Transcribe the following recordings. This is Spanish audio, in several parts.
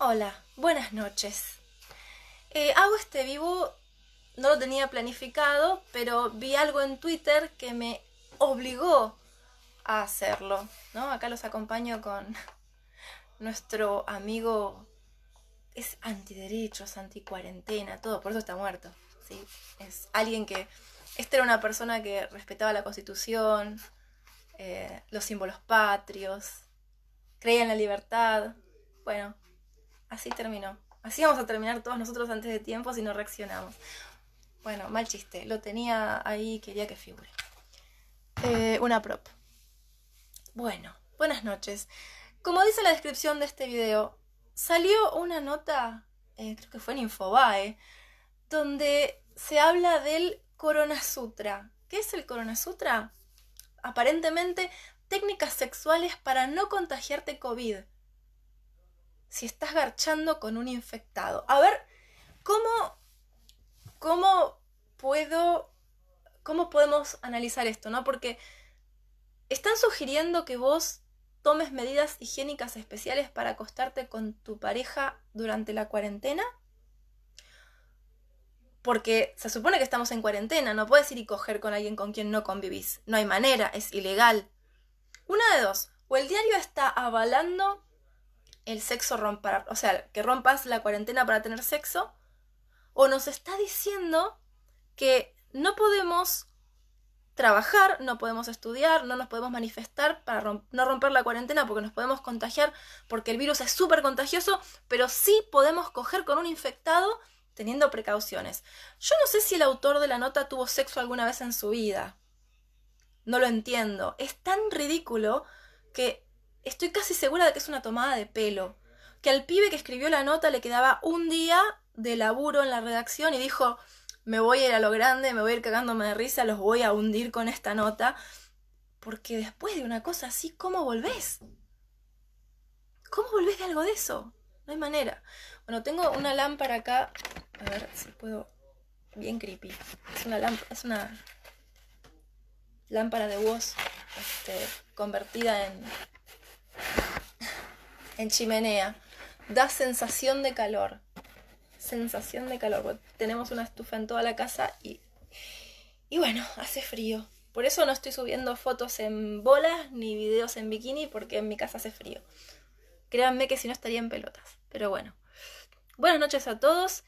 Hola, buenas noches. Eh, hago este vivo, no lo tenía planificado, pero vi algo en Twitter que me obligó a hacerlo. ¿no? Acá los acompaño con nuestro amigo. Es antiderechos, anticuarentena, todo, por eso está muerto. Es alguien que. Esta era una persona que respetaba la constitución, eh, los símbolos patrios, creía en la libertad. Bueno, Así terminó. Así vamos a terminar todos nosotros antes de tiempo si no reaccionamos. Bueno, mal chiste. Lo tenía ahí, quería que figure. Eh, una prop. Bueno, buenas noches. Como dice la descripción de este video, salió una nota, eh, creo que fue en Infobae, donde se habla del Corona Sutra. ¿Qué es el Corona Sutra? Aparentemente, técnicas sexuales para no contagiarte COVID si estás garchando con un infectado. A ver, ¿cómo, puedo, cómo podemos analizar esto, no? Porque están sugiriendo que vos tomes medidas higiénicas especiales para acostarte con tu pareja durante la cuarentena. Porque se supone que estamos en cuarentena, no puedes ir y coger con alguien con quien no convivís. No hay manera, es ilegal. Una de dos, o el diario está avalando el sexo romper, o sea, que rompas la cuarentena para tener sexo, o nos está diciendo que no podemos trabajar, no podemos estudiar, no nos podemos manifestar para no romper la cuarentena porque nos podemos contagiar, porque el virus es súper contagioso, pero sí podemos coger con un infectado teniendo precauciones. Yo no sé si el autor de la nota tuvo sexo alguna vez en su vida. No lo entiendo. Es tan ridículo que Estoy casi segura de que es una tomada de pelo. Que al pibe que escribió la nota le quedaba un día de laburo en la redacción y dijo, me voy a ir a lo grande, me voy a ir cagándome de risa, los voy a hundir con esta nota. Porque después de una cosa así, ¿cómo volvés? ¿Cómo volvés de algo de eso? No hay manera. Bueno, tengo una lámpara acá. A ver si puedo. Bien creepy. Es una lámpara. Es una lámpara de voz este, convertida en en chimenea. Da sensación de calor. Sensación de calor. Tenemos una estufa en toda la casa y, y bueno, hace frío. Por eso no estoy subiendo fotos en bolas ni videos en bikini porque en mi casa hace frío. Créanme que si no estaría en pelotas. Pero bueno. Buenas noches a todos.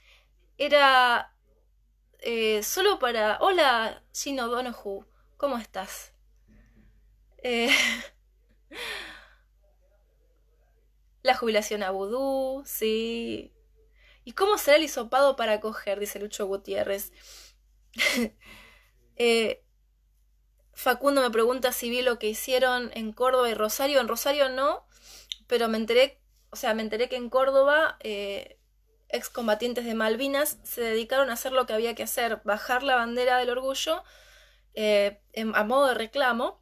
Era eh, solo para... Hola, Gino Donohu. ¿Cómo estás? Eh... La jubilación a vudú, sí. ¿Y cómo será el hisopado para coger? Dice Lucho Gutiérrez. Eh, Facundo me pregunta si vi lo que hicieron en Córdoba y Rosario. En Rosario no, pero me enteré, o sea, me enteré que en Córdoba eh, excombatientes de Malvinas se dedicaron a hacer lo que había que hacer, bajar la bandera del orgullo eh, a modo de reclamo.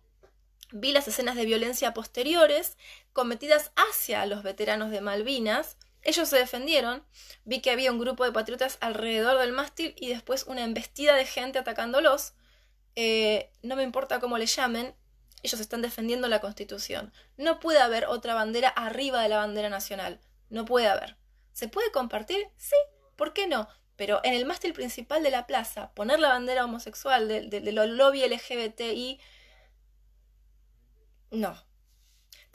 Vi las escenas de violencia posteriores, cometidas hacia los veteranos de Malvinas. Ellos se defendieron, vi que había un grupo de patriotas alrededor del mástil y después una embestida de gente atacándolos. Eh, no me importa cómo le llamen, ellos están defendiendo la Constitución. No puede haber otra bandera arriba de la bandera nacional. No puede haber. ¿Se puede compartir? Sí, ¿por qué no? Pero en el mástil principal de la plaza, poner la bandera homosexual de, los lobby LGBTI, no.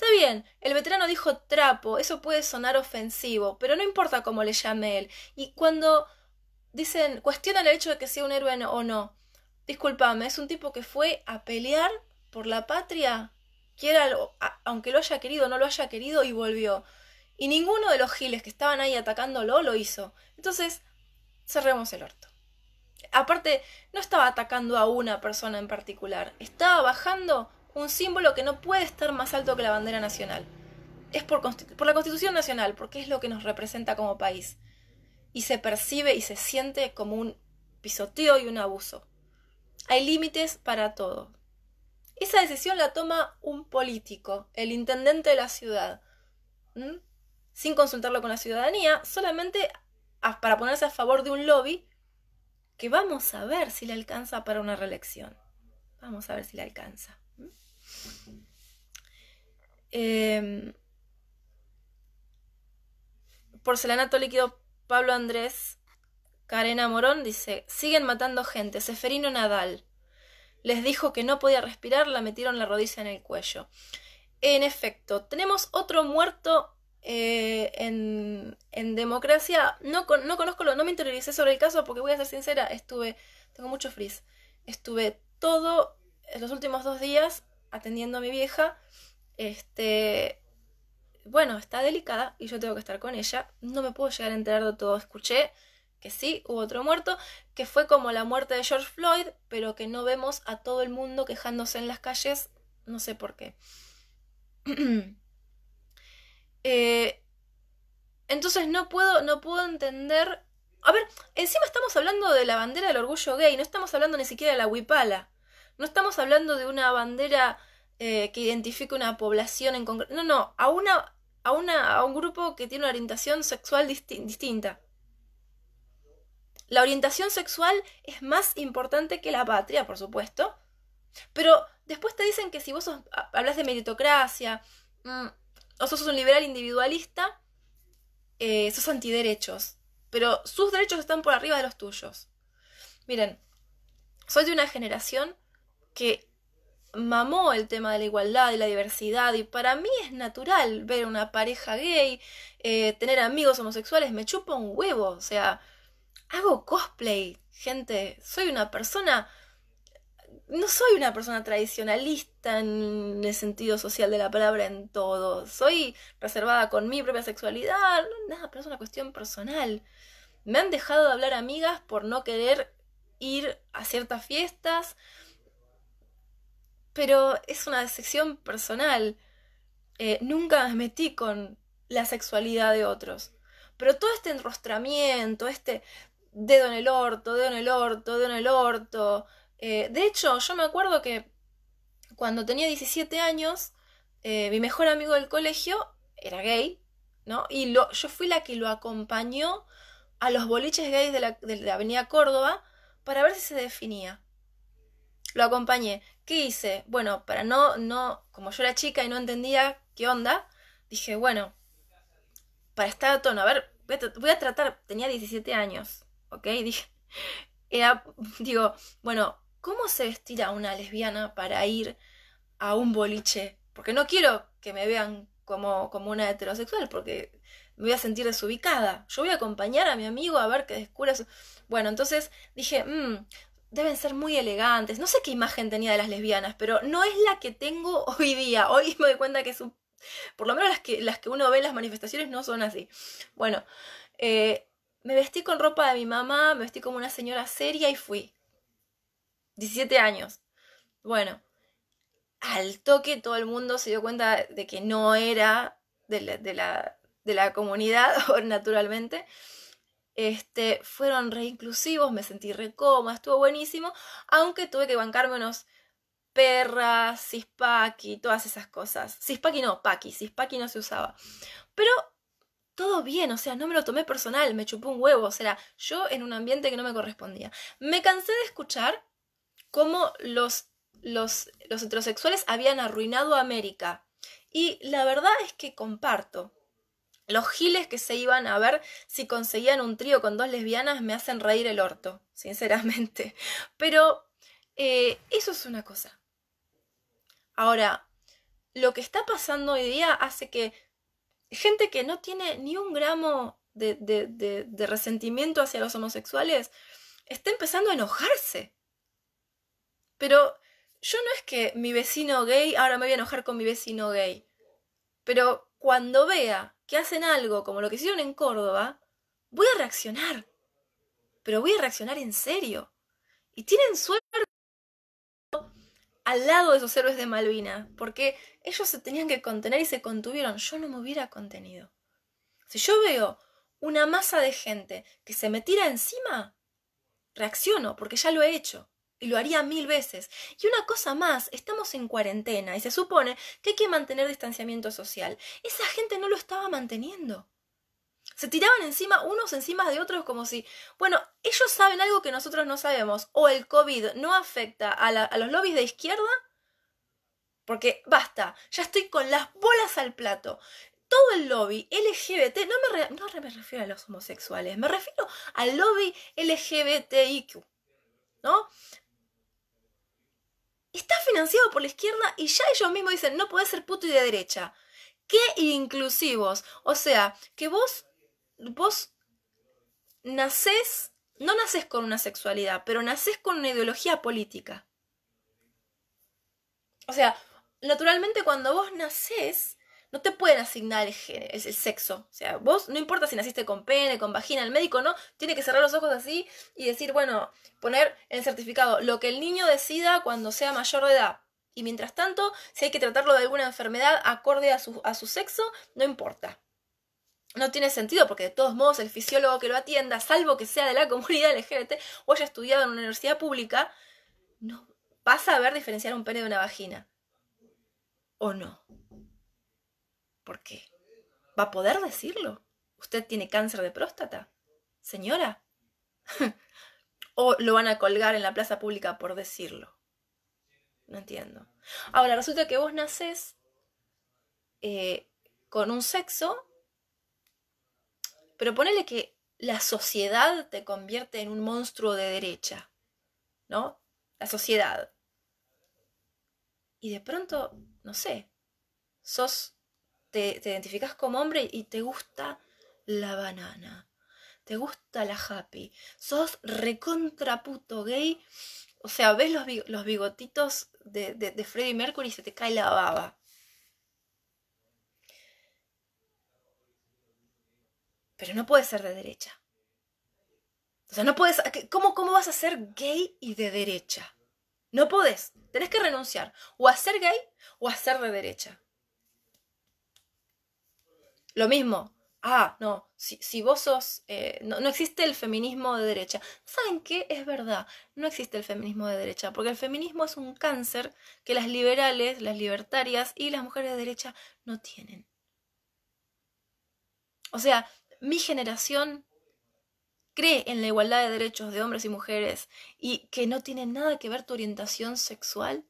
Está bien, el veterano dijo trapo, eso puede sonar ofensivo, pero no importa cómo le llame él. Y cuando dicen, cuestionan el hecho de que sea un héroe o no, discúlpame, es un tipo que fue a pelear por la patria, quiera, aunque lo haya querido, no lo haya querido, y volvió. Y ninguno de los giles que estaban ahí atacándolo lo hizo. Entonces, cerremos el orto. Aparte, no estaba atacando a una persona en particular, estaba bajando un símbolo que no puede estar más alto que la bandera nacional. Es por, la Constitución Nacional, porque es lo que nos representa como país. Y se percibe y se siente como un pisoteo y un abuso. Hay límites para todo. Esa decisión la toma un político, el intendente de la ciudad, sin consultarlo con la ciudadanía, solamente para ponerse a favor de un lobby que vamos a ver si le alcanza para una reelección. Vamos a ver si le alcanza. Em, porcelanato líquido Pablo Andrés, Karena Morón dice, siguen matando gente, Seferino Nadal. Les dijo que no podía respirar, la metieron la rodilla en el cuello. En efecto, tenemos otro muerto eh, en, en, democracia. No, no conozco, lo, no me interioricé sobre el caso porque voy a ser sincera, estuve, tengo mucho frizz, estuve todo eh, los últimos dos días, atendiendo a mi vieja, este, bueno, está delicada y yo tengo que estar con ella, no me puedo llegar a enterar de todo, escuché que sí, hubo otro muerto, que fue como la muerte de George Floyd, pero que no vemos a todo el mundo quejándose en las calles, no sé por qué. Eh, entonces no puedo, no puedo entender... A ver, encima estamos hablando de la bandera del orgullo gay, no estamos hablando ni siquiera de la huipala. No estamos hablando de una bandera eh, que identifique una población en concreto. No, no, a, una, a, a un grupo que tiene una orientación sexual distinta. La orientación sexual es más importante que la patria, por supuesto. Pero después te dicen que si vos hablas de meritocracia mm, o sos un liberal individualista, eh, sos antiderechos. Pero sus derechos están por arriba de los tuyos. Miren, soy de una generación que mamó el tema de la igualdad y la diversidad y para mí es natural ver una pareja gay, eh, tener amigos homosexuales, me chupa un huevo, o sea, hago cosplay, gente, soy una persona, no soy una persona tradicionalista en el sentido social de la palabra en todo, soy reservada con mi propia sexualidad, nada, pero es una cuestión personal. Me han dejado de hablar amigas por no querer ir a ciertas fiestas, pero es una decepción personal. Eh, nunca me metí con la sexualidad de otros. Pero todo este enrostramiento, este dedo en el orto, dedo en el orto, dedo en el orto. Eh, de hecho, yo me acuerdo que cuando tenía 17 años, eh, mi mejor amigo del colegio era gay, ¿no? Y yo fui la que lo acompañó a los boliches gays de de la Avenida Córdoba para ver si se definía. Lo acompañé. ¿Qué hice? Bueno, para no, no, como yo era chica y no entendía qué onda, dije, bueno, para estar a tono, a ver, voy a, tratar, tenía 17 años, ¿ok? Dije, digo, bueno, ¿cómo se vestirá una lesbiana para ir a un boliche? Porque no quiero que me vean como, como una heterosexual, porque me voy a sentir desubicada. Yo voy a acompañar a mi amigo a ver qué descubra Bueno, entonces dije, mmm, deben ser muy elegantes. No sé qué imagen tenía de las lesbianas, pero no es la que tengo hoy día. Hoy me doy cuenta que su, por lo menos las que, las que uno ve en las manifestaciones no son así. Bueno, eh, me vestí con ropa de mi mamá, me vestí como una señora seria y fui. 17 años. Bueno, al toque todo el mundo se dio cuenta de que no era de la, de la, de la comunidad, naturalmente. Este, fueron re inclusivos, me sentí re estuvo buenísimo, aunque tuve que bancarme unos perras, cispaki, todas esas cosas. Cispaki no, paqui, cispaki no se usaba. Pero todo bien, o sea, no me lo tomé personal, me chupó un huevo, o sea, yo en un ambiente que no me correspondía. Me cansé de escuchar cómo los, los, los heterosexuales habían arruinado América. Y la verdad es que comparto, los giles que se iban a ver si conseguían un trío con dos lesbianas me hacen reír el orto, sinceramente. Pero eh, eso es una cosa. Ahora, lo que está pasando hoy día hace que gente que no tiene ni un gramo de, resentimiento hacia los homosexuales esté empezando a enojarse. Pero yo no es que mi vecino gay, ahora me voy a enojar con mi vecino gay. Pero cuando vea que hacen algo como lo que hicieron en Córdoba, voy a reaccionar. Pero voy a reaccionar en serio. Y tienen suerte al lado de esos héroes de Malvina, porque ellos se tenían que contener y se contuvieron. Yo no me hubiera contenido. Si yo veo una masa de gente que se me tira encima, reacciono, porque ya lo he hecho y lo haría mil veces. Y una cosa más, estamos en cuarentena y se supone que hay que mantener distanciamiento social. Esa gente no lo estaba manteniendo. Se tiraban encima unos encima de otros como si, bueno, ellos saben algo que nosotros no sabemos, o el COVID no afecta a, los lobbies de izquierda, porque basta, ya estoy con las bolas al plato. Todo el lobby LGBT, no me, no me refiero a los homosexuales, me refiero al lobby LGBTIQ, ¿no? está financiado por la izquierda y ya ellos mismos dicen, no puede ser puto y de derecha. Qué inclusivos. O sea, que vos, vos nacés, no nacés con una sexualidad, pero nacés con una ideología política. O sea, naturalmente cuando vos nacés, no te pueden asignar el, género, el, sexo. O sea, vos no importa si naciste con pene, con vagina, el médico no, tiene que cerrar los ojos así y decir, bueno, poner en el certificado lo que el niño decida cuando sea mayor de edad. Y mientras tanto, si hay que tratarlo de alguna enfermedad acorde a su, a su sexo, no importa. No tiene sentido porque de todos modos el fisiólogo que lo atienda, salvo que sea de la comunidad LGBT o haya estudiado en una universidad pública, no pasa a ver diferenciar un pene de una vagina. ¿O no? ¿Por qué? va a poder decirlo. Usted tiene cáncer de próstata. Señora. o lo van a colgar en la plaza pública por decirlo. No entiendo. Ahora, resulta que vos naces eh, con un sexo, pero ponele que la sociedad te convierte en un monstruo de derecha, ¿no? La sociedad. Y de pronto, no sé, sos te, identificas como hombre y te gusta la banana, te gusta la happy, sos recontraputo gay, o sea, ves los, bigotitos de, Freddie Mercury y se te cae la baba. Pero no puedes ser de derecha. O sea, no puedes. ¿cómo, ¿Cómo vas a ser gay y de derecha? No podés. Tenés que renunciar. O a ser gay o a ser de derecha. Lo mismo, ah, no, si, vos sos, eh, no, existe el feminismo de derecha. ¿Saben qué? Es verdad, no existe el feminismo de derecha, porque el feminismo es un cáncer que las liberales, las libertarias y las mujeres de derecha no tienen. O sea, mi generación cree en la igualdad de derechos de hombres y mujeres y que no tiene nada que ver tu orientación sexual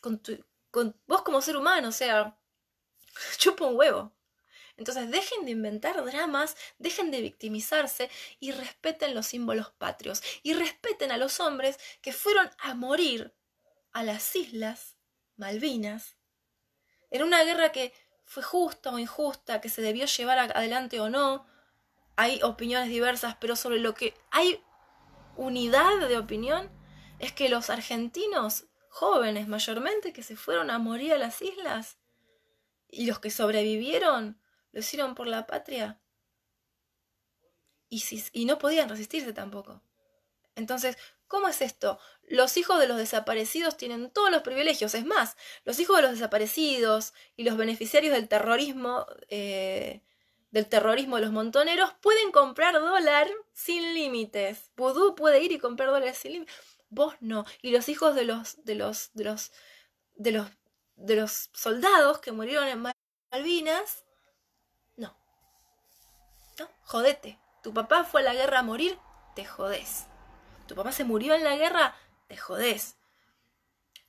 con, tu, con vos como ser humano, o sea, chupa un huevo. Entonces dejen de inventar dramas, dejen de victimizarse y respeten los símbolos patrios. Y respeten a los hombres que fueron a morir a las islas Malvinas en una guerra que fue justa o injusta, que se debió llevar adelante o no. Hay opiniones diversas, pero sobre lo que hay unidad de opinión es que los argentinos jóvenes mayormente que se fueron a morir a las islas ¿Y los que sobrevivieron lo hicieron por la patria? Y, si, y no podían resistirse tampoco. Entonces, ¿cómo es esto? Los hijos de los desaparecidos tienen todos los privilegios. Es más, los hijos de los desaparecidos y los beneficiarios del terrorismo, eh, del terrorismo de los montoneros, pueden comprar dólar sin límites. Vudú puede ir y comprar dólares sin límites. Vos no. Y los hijos de los, de los, de los, de los de los soldados que murieron en Malvinas, no. No, jodete. Tu papá fue a la guerra a morir, te jodés. Tu papá se murió en la guerra, te jodés.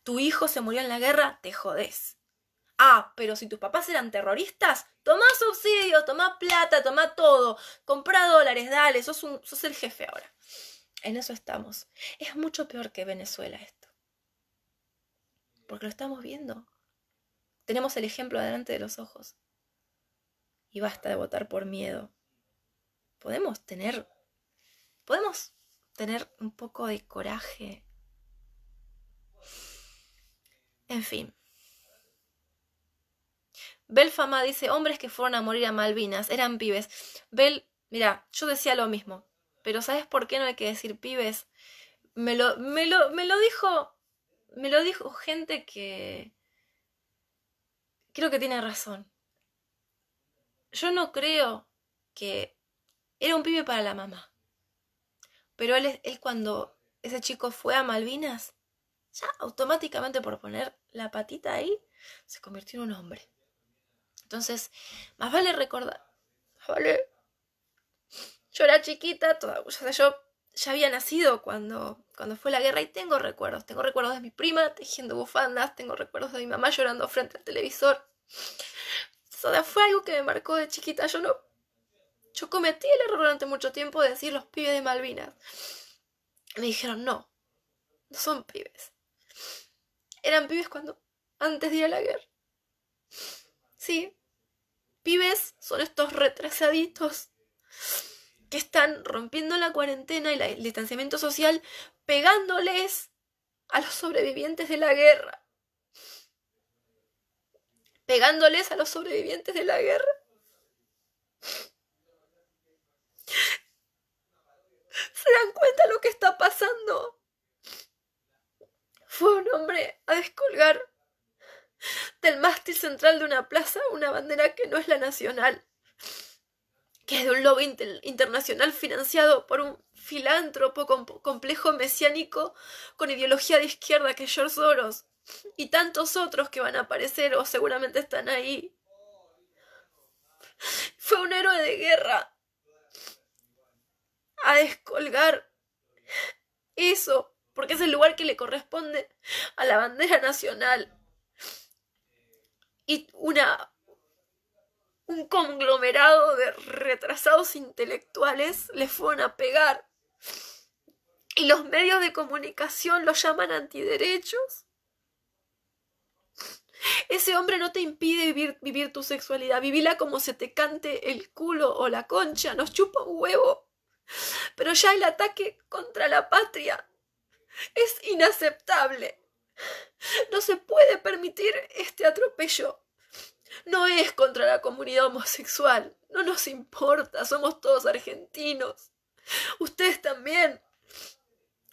Tu hijo se murió en la guerra, te jodés. Ah, pero si tus papás eran terroristas, tomá subsidios, toma plata, tomá todo, comprá dólares, dale, sos el jefe ahora. En eso estamos. Es mucho peor que Venezuela esto. Porque lo estamos viendo. Tenemos el ejemplo delante de los ojos. Y basta de votar por miedo. Podemos tener. Podemos tener un poco de coraje. En fin. Belfama dice, hombres que fueron a morir a Malvinas, eran pibes. Bel, mira, yo decía lo mismo, pero ¿sabes por qué no hay que decir pibes? Me lo, me lo, me lo dijo, me lo dijo gente que, creo que tiene razón. Yo no creo que era un pibe para la mamá. Pero él, cuando ese chico fue a Malvinas, ya automáticamente por poner la patita ahí, se convirtió en un hombre. Entonces, más vale recordar, vale yo era chiquita, toda sea, yo ya había nacido cuando, cuando fue la guerra y tengo recuerdos. Tengo recuerdos de mi prima tejiendo bufandas, tengo recuerdos de mi mamá llorando frente al televisor. Eso fue algo que me marcó de chiquita. Yo no. Yo cometí el error durante mucho tiempo de decir los pibes de Malvinas. Me dijeron, no, no son pibes. Eran pibes cuando. antes de ir a la guerra. Sí. Pibes son estos retrasaditos que están rompiendo la cuarentena y el distanciamiento social pegándoles a los sobrevivientes de la guerra. Pegándoles a los sobrevivientes de la guerra. ¿Se dan cuenta lo que está pasando? Fue un hombre a descolgar del mástil central de una plaza una bandera que no es la nacional que es de un lobby internacional financiado por un filántropo complejo mesiánico con ideología de izquierda que es George Soros y tantos otros que van a aparecer o seguramente están ahí. Fue un héroe de guerra a descolgar eso, porque es el lugar que le corresponde a la bandera nacional. Y una un conglomerado de retrasados intelectuales le fueron a pegar. Y los medios de comunicación lo llaman antiderechos. Ese hombre no te impide vivir, vivir tu sexualidad, vivila como se te cante el culo o la concha, nos chupa un huevo. Pero ya el ataque contra la patria es inaceptable. No se puede permitir este atropello no es contra la comunidad homosexual. No nos importa, somos todos argentinos. Ustedes también.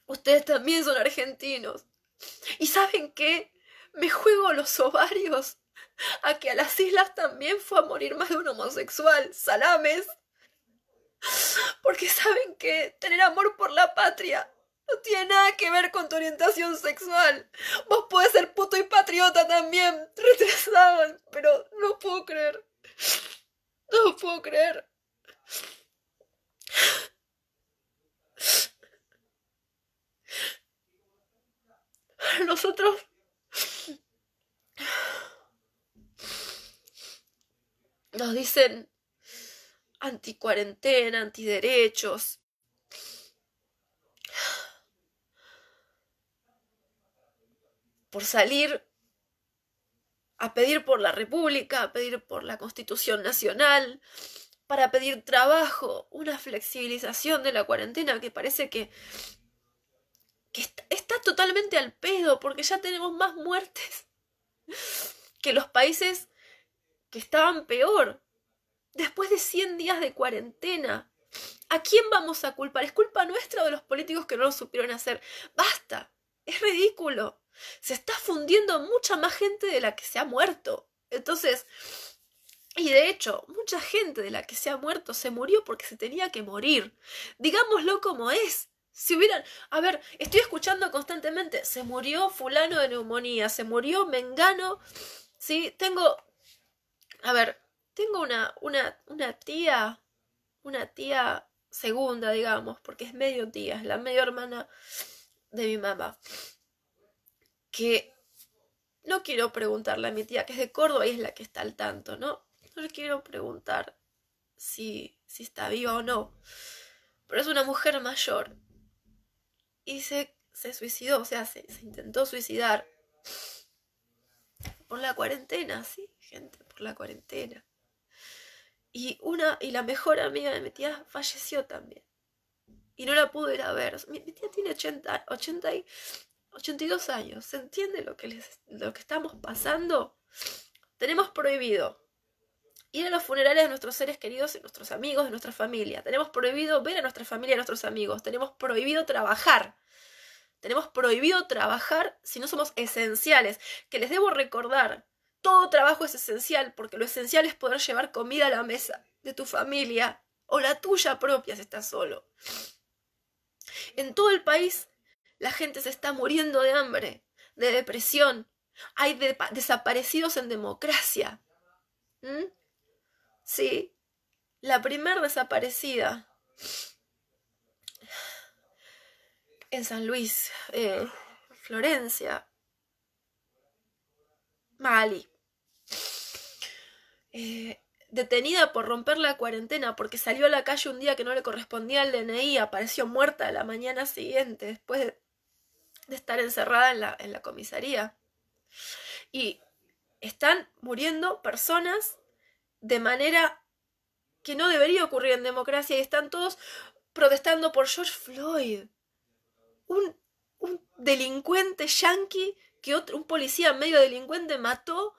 Ustedes también son argentinos. ¿Y saben qué? Me juego los ovarios a que a las islas también fue a morir más de un homosexual. Salames. Porque saben que tener amor por la patria no tiene nada que ver con tu orientación sexual. Vos podés ser puto y patriota también. Retrasaban, Pero no puedo creer. No puedo creer. Nosotros... Nos dicen anticuarentena, antiderechos, por salir a pedir por la República, a pedir por la Constitución Nacional, para pedir trabajo, una flexibilización de la cuarentena que parece que, está, está totalmente al pedo, porque ya tenemos más muertes que los países que estaban peor. Después de 100 días de cuarentena, ¿a quién vamos a culpar? ¿Es culpa nuestra o de los políticos que no lo supieron hacer? Basta, es ridículo. Se está fundiendo mucha más gente de la que se ha muerto. Entonces, y de hecho, mucha gente de la que se ha muerto se murió porque se tenía que morir. Digámoslo como es. Si hubieran, a ver, estoy escuchando constantemente, se murió fulano de neumonía, se murió Mengano, ¿sí? Tengo, a ver, tengo una, una, una tía, una tía segunda, digamos, porque es medio tía, es la medio hermana de mi mamá que no quiero preguntarle a mi tía, que es de Córdoba y es la que está al tanto, ¿no? No le quiero preguntar si, si está viva o no. Pero es una mujer mayor. Y se, se suicidó, o sea, se, intentó suicidar. Por la cuarentena, sí, gente, por la cuarentena. Y una, y la mejor amiga de mi tía falleció también. Y no la pude ir a ver. Mi, tía tiene 80, 80 y 82 años. ¿Se entiende lo que, lo que estamos pasando? Tenemos prohibido ir a los funerales de nuestros seres queridos, de nuestros amigos, de nuestra familia. Tenemos prohibido ver a nuestra familia, y a nuestros amigos. Tenemos prohibido trabajar. Tenemos prohibido trabajar si no somos esenciales. Que les debo recordar, todo trabajo es esencial porque lo esencial es poder llevar comida a la mesa de tu familia o la tuya propia si estás solo. En todo el país la gente se está muriendo de hambre, de depresión. Hay desaparecidos en democracia. ¿Mm? Sí, la primer desaparecida en San Luis, eh, Florencia, Mali, eh, detenida por romper la cuarentena porque salió a la calle un día que no le correspondía al DNI, apareció muerta la mañana siguiente después de de estar encerrada en la, comisaría. Y están muriendo personas de manera que no debería ocurrir en democracia y están todos protestando por George Floyd. Un, delincuente yanqui que otro, un policía medio delincuente mató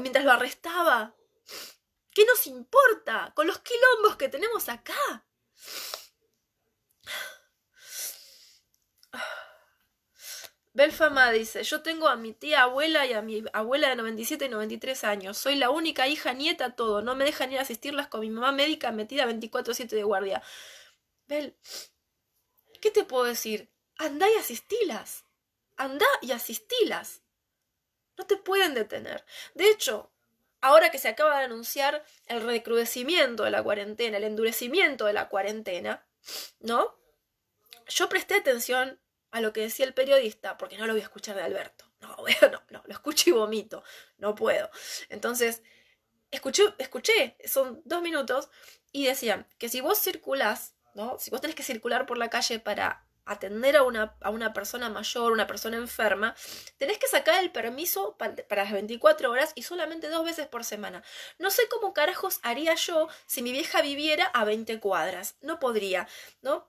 mientras lo arrestaba. ¿Qué nos importa con los quilombos que tenemos acá? Belfama dice, yo tengo a mi tía abuela y a mi abuela de 97 y 93 años. Soy la única hija, nieta, todo. No me dejan ir a asistirlas con mi mamá médica metida 24/7 de guardia. Bel, ¿qué te puedo decir? Andá y asistilas. Andá y asistilas. No te pueden detener. De hecho, ahora que se acaba de anunciar el recrudecimiento de la cuarentena, el endurecimiento de la cuarentena, ¿no? Yo presté atención a lo que decía el periodista, porque no lo voy a escuchar de Alberto. No, no, no, lo escucho y vomito, no puedo. Entonces, escuché, escuché, son dos minutos, y decían que si vos circulás, ¿no? Si vos tenés que circular por la calle para atender a una, a una persona mayor, una persona enferma, tenés que sacar el permiso para las 24 horas y solamente dos veces por semana. No sé cómo carajos haría yo si mi vieja viviera a 20 cuadras. No podría, ¿no?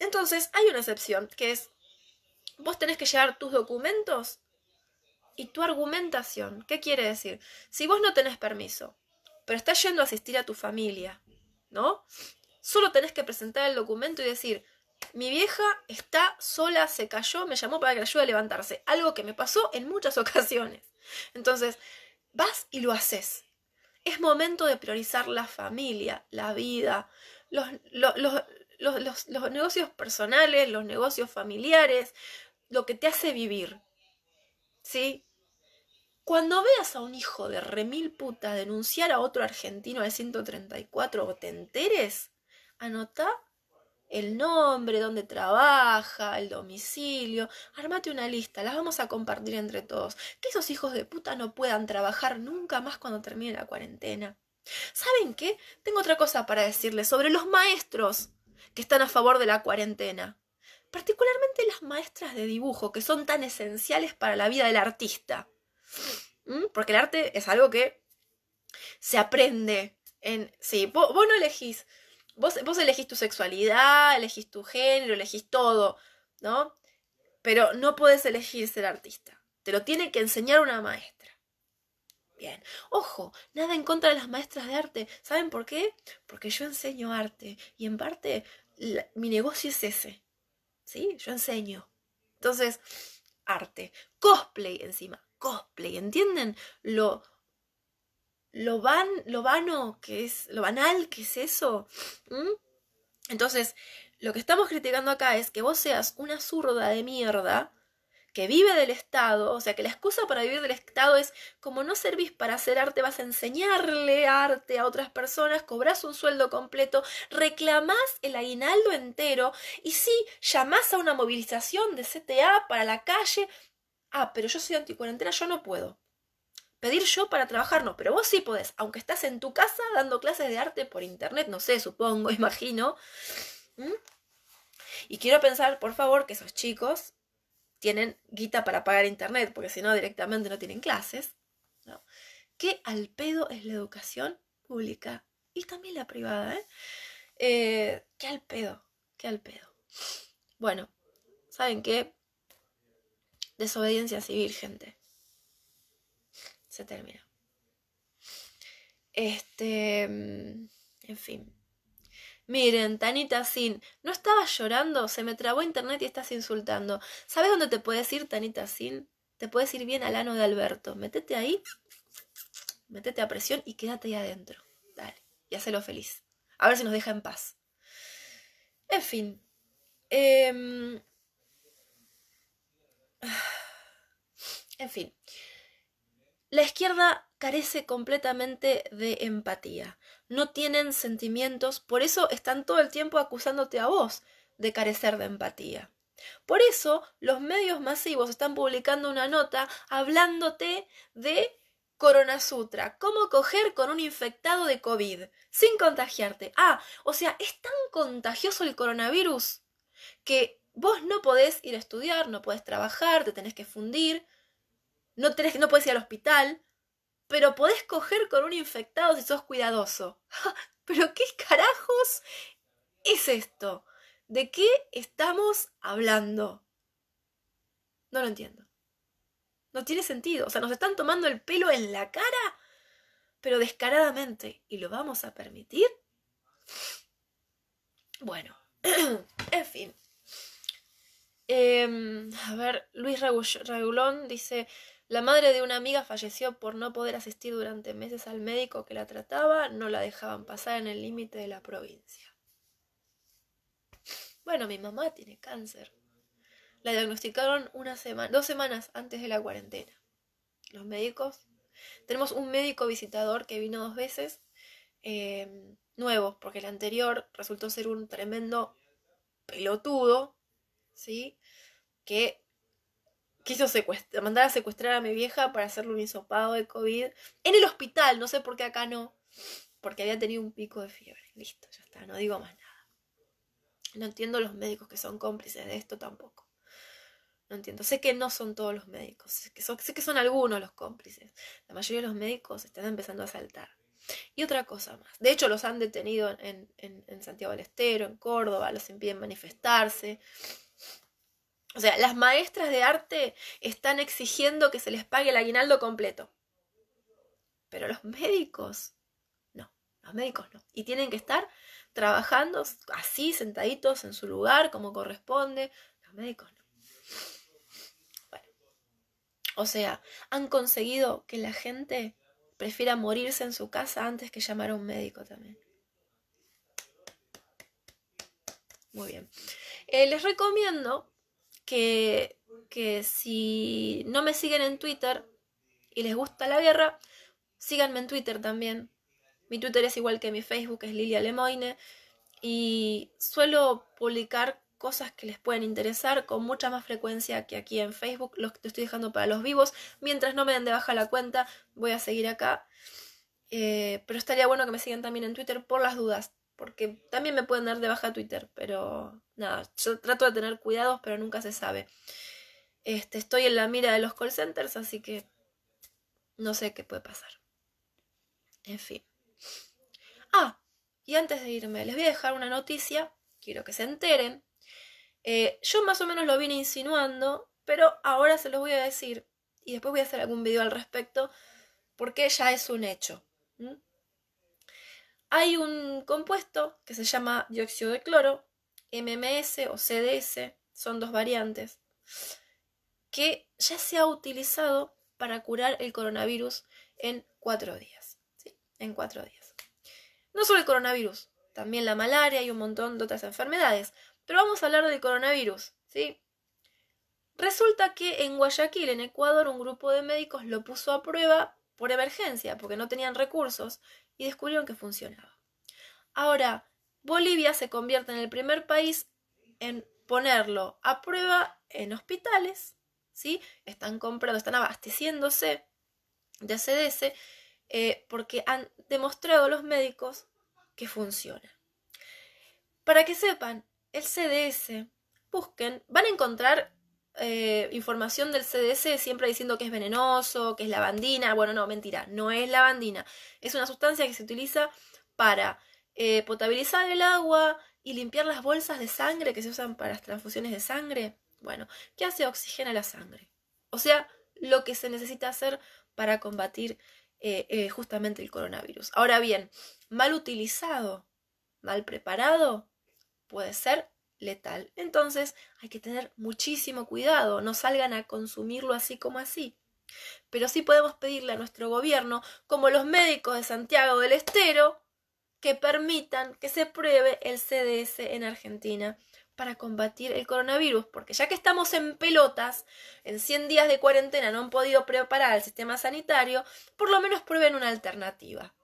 Entonces, hay una excepción, que es vos tenés que llevar tus documentos y tu argumentación. ¿Qué quiere decir? Si vos no tenés permiso, pero estás yendo a asistir a tu familia, ¿no? Solo tenés que presentar el documento y decir, mi vieja está sola, se cayó, me llamó para que la ayude a levantarse. Algo que me pasó en muchas ocasiones. Entonces, vas y lo haces. Es momento de priorizar la familia, la vida, los, los, los negocios personales, los negocios familiares, lo que te hace vivir. ¿Sí? Cuando veas a un hijo de remil puta denunciar a otro argentino de 134 o te enteres, anota el nombre, dónde trabaja, el domicilio, armate una lista, las vamos a compartir entre todos. Que esos hijos de puta no puedan trabajar nunca más cuando termine la cuarentena. ¿Saben qué? Tengo otra cosa para decirles sobre los maestros que están a favor de la cuarentena particularmente las maestras de dibujo, que son tan esenciales para la vida del artista. ¿Mm? Porque el arte es algo que se aprende en... Sí, vos, no elegís, vos, elegís tu sexualidad, elegís tu género, elegís todo, ¿no? Pero no podés elegir ser artista. Te lo tiene que enseñar una maestra. Bien. Ojo, nada en contra de las maestras de arte. ¿Saben por qué? Porque yo enseño arte y en parte mi negocio es ese. ¿sí? Yo enseño. Entonces, arte, cosplay encima, cosplay, ¿entienden? Lo, lo, van, lo vano que es, lo banal que es eso. Entonces, lo que estamos criticando acá es que vos seas una zurda de mierda que vive del Estado, o sea que la excusa para vivir del Estado es como no servís para hacer arte, vas a enseñarle arte a otras personas, cobras un sueldo completo, reclamás el aguinaldo entero y sí, llamás a una movilización de CTA para la calle. Ah, pero yo soy anticuarentena, yo no puedo. Pedir yo para trabajar no, pero vos sí podés, aunque estás en tu casa dando clases de arte por internet, no sé, supongo, imagino. ¿Mm? Y quiero pensar, por favor, que esos chicos tienen guita para pagar internet, porque si no directamente no tienen clases, ¿no? ¿Qué al pedo es la educación pública? Y también la privada, ¿eh? eh qué al pedo? ¿Qué al pedo? Bueno, ¿saben qué? Desobediencia civil, gente. Se termina. Este, mm, en fin. Miren, Tanita Sin, no estabas llorando, se me trabó internet y estás insultando. ¿Sabes dónde te puedes ir, Tanita Sin? Te puedes ir bien al ano de Alberto. Métete ahí, métete a presión y quédate ahí adentro. Dale, y hacelo feliz. A ver si nos deja en paz. En fin. Em, en fin. La izquierda carece completamente de empatía. No tienen sentimientos, por eso están todo el tiempo acusándote a vos de carecer de empatía. Por eso los medios masivos están publicando una nota hablándote de Corona Sutra, cómo coger con un infectado de COVID sin contagiarte. Ah, o sea, es tan contagioso el coronavirus que vos no podés ir a estudiar, no podés trabajar, te tenés que fundir, no, tenés, no podés ir al hospital, pero podés coger con un infectado si sos cuidadoso. ¡Ah! ¿Pero qué carajos es esto? ¿De qué estamos hablando? No lo entiendo. No tiene sentido. O sea, nos están tomando el pelo en la cara, pero descaradamente. ¿Y lo vamos a permitir? Bueno, en fin. Em, a ver, Luis Regulón dice, la madre de una amiga falleció por no poder asistir durante meses al médico que la trataba, no la dejaban pasar en el límite de la provincia. Bueno, mi mamá tiene cáncer. La diagnosticaron dos semanas antes de la cuarentena. Los médicos. Tenemos un médico visitador que vino dos veces, em, nuevo, porque el anterior resultó ser un tremendo pelotudo, ¿sí? Que quiso mandar a secuestrar a mi vieja para hacerle un hisopado de COVID en el hospital, no sé por qué acá no, porque había tenido un pico de fiebre. Listo, ya está, no digo más nada. No entiendo los médicos que son cómplices de esto tampoco. No entiendo, sé que no son todos los médicos, sé que son, algunos los cómplices. La mayoría de los médicos están empezando a saltar. Y otra cosa más. De hecho, los han detenido en, en Santiago del Estero, en Córdoba, los impiden manifestarse. O sea, las maestras de arte están exigiendo que se les pague el aguinaldo completo. Pero los médicos, no, los médicos no. Y tienen que estar trabajando así, sentaditos en su lugar, como corresponde. Los médicos no. Bueno. O sea, han conseguido que la gente prefiera morirse en su casa antes que llamar a un médico también. Muy bien. Eh, les recomiendo que, que si no me siguen en Twitter y les gusta la guerra, síganme en Twitter también. Mi Twitter es igual que mi Facebook, es Lilia Lemoine. Y suelo publicar cosas que les pueden interesar con mucha más frecuencia que aquí en Facebook. Los que te estoy dejando para los vivos. Mientras no me den de baja la cuenta, voy a seguir acá. Eh, pero estaría bueno que me sigan también en Twitter por las dudas porque también me pueden dar de baja Twitter, pero nada, yo trato de tener cuidados, pero nunca se sabe. Este, estoy en la mira de los call centers, así que no sé qué puede pasar. En fin. Ah, y antes de irme, les voy a dejar una noticia, quiero que se enteren. Eh, yo más o menos lo vine insinuando, pero ahora se los voy a decir y después voy a hacer algún video al respecto, porque ya es un hecho. Hay un compuesto que se llama dióxido de cloro, MMS o CDS, son dos variantes, que ya se ha utilizado para curar el coronavirus en cuatro días. En cuatro días. No solo el coronavirus, también la malaria y un montón de otras enfermedades. Pero vamos a hablar del coronavirus, ¿sí? Resulta que en Guayaquil, en Ecuador, un grupo de médicos lo puso a prueba por emergencia, porque no tenían recursos, y descubrieron que funcionaba. Ahora, Bolivia se convierte en el primer país en ponerlo a prueba en hospitales, ¿sí? Están comprando, están abasteciéndose de CDS eh, porque han demostrado los médicos que funciona. Para que sepan, el CDS, busquen, van a encontrar eh, información del CDC siempre diciendo que es venenoso, que es lavandina. Bueno, no, mentira, no es lavandina. Es una sustancia que se utiliza para eh, potabilizar el agua y limpiar las bolsas de sangre que se usan para las transfusiones de sangre. Bueno, ¿qué hace? a la sangre. O sea, lo que se necesita hacer para combatir eh, justamente el coronavirus. Ahora bien, mal utilizado, mal preparado, puede ser letal. Entonces hay que tener muchísimo cuidado, no salgan a consumirlo así como así. Pero sí podemos pedirle a nuestro gobierno, como los médicos de Santiago del Estero, que permitan que se pruebe el CDS en Argentina para combatir el coronavirus, porque ya que estamos en pelotas, en 100 días de cuarentena no han podido preparar el sistema sanitario, por lo menos prueben una alternativa.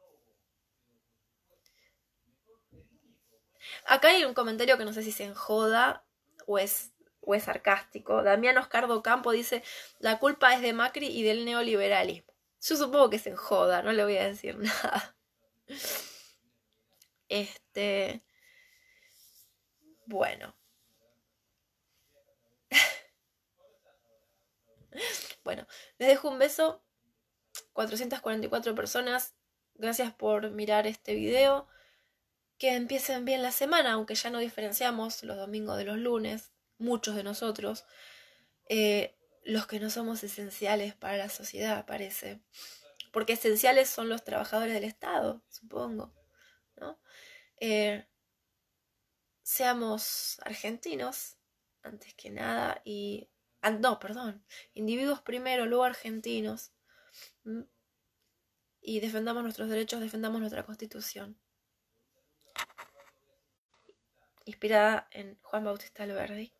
Acá hay un comentario que no sé si se enjoda o es, o es sarcástico. Damián Oscardo Campo dice, la culpa es de Macri y del neoliberalismo. Yo supongo que se enjoda, no le voy a decir nada. Este... Bueno. bueno, les dejo un beso. 444 personas. Gracias por mirar este video que empiecen bien la semana, aunque ya no diferenciamos los domingos de los lunes, muchos de nosotros, eh, los que no somos esenciales para la sociedad, parece. Porque esenciales son los trabajadores del Estado, supongo. ¿no? Eh, seamos argentinos, antes que nada, y... no, perdón, individuos primero, luego argentinos. Y defendamos nuestros derechos, defendamos nuestra constitución inspirada en Juan Bautista Alberdi.